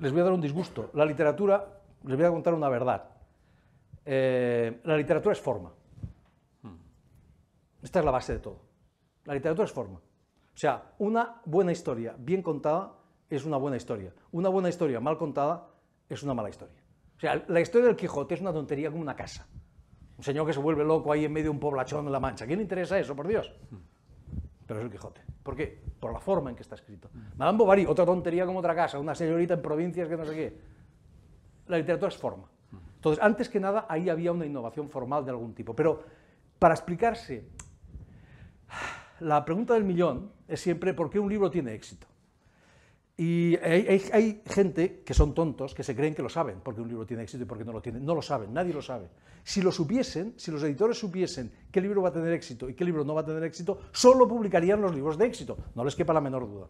les voy a dar un disgusto. La literatura, les voy a contar una verdad. Eh, la literatura es forma. Hmm. Esta es la base de todo. La literatura es forma. O sea, una buena historia bien contada es una buena historia. Una buena historia mal contada es una mala historia. O sea, la historia del Quijote es una tontería como una casa. Un señor que se vuelve loco ahí en medio de un poblachón en La Mancha. ¿Quién le interesa eso, por Dios? Hmm pero es el Quijote. ¿Por qué? Por la forma en que está escrito. Madame Bovary, otra tontería como otra casa, una señorita en provincias que no sé qué. La literatura es forma. Entonces, antes que nada, ahí había una innovación formal de algún tipo. Pero para explicarse, la pregunta del millón es siempre por qué un libro tiene éxito. Y hay, gente que son tontos, que se creen que lo saben, porque un libro tiene éxito y porque no lo tiene. No lo saben, nadie lo sabe. Si lo supiesen, si los editores supiesen qué libro va a tener éxito y qué libro no va a tener éxito, solo publicarían los libros de éxito. No les quepa la menor duda.